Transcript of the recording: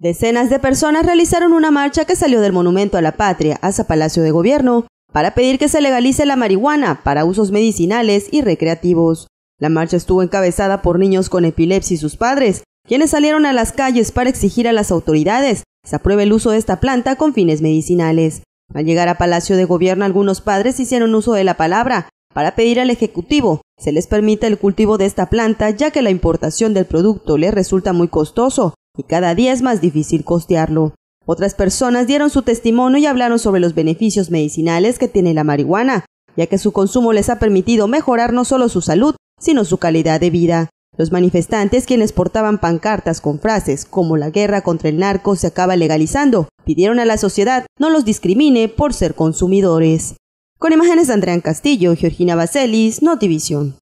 Decenas de personas realizaron una marcha que salió del Monumento a la Patria hasta Palacio de Gobierno para pedir que se legalice la marihuana para usos medicinales y recreativos. La marcha estuvo encabezada por niños con epilepsia y sus padres, quienes salieron a las calles para exigir a las autoridades se apruebe el uso de esta planta con fines medicinales. Al llegar a Palacio de Gobierno algunos padres hicieron uso de la palabra para pedir al Ejecutivo se les permita el cultivo de esta planta ya que la importación del producto les resulta muy costoso y cada día es más difícil costearlo. Otras personas dieron su testimonio y hablaron sobre los beneficios medicinales que tiene la marihuana, ya que su consumo les ha permitido mejorar no solo su salud, sino su calidad de vida. Los manifestantes, quienes portaban pancartas con frases como la guerra contra el narco se acaba legalizando, pidieron a la sociedad no los discrimine por ser consumidores. Con imágenes de Andrea Castillo, Georgina Baselis, Notivision.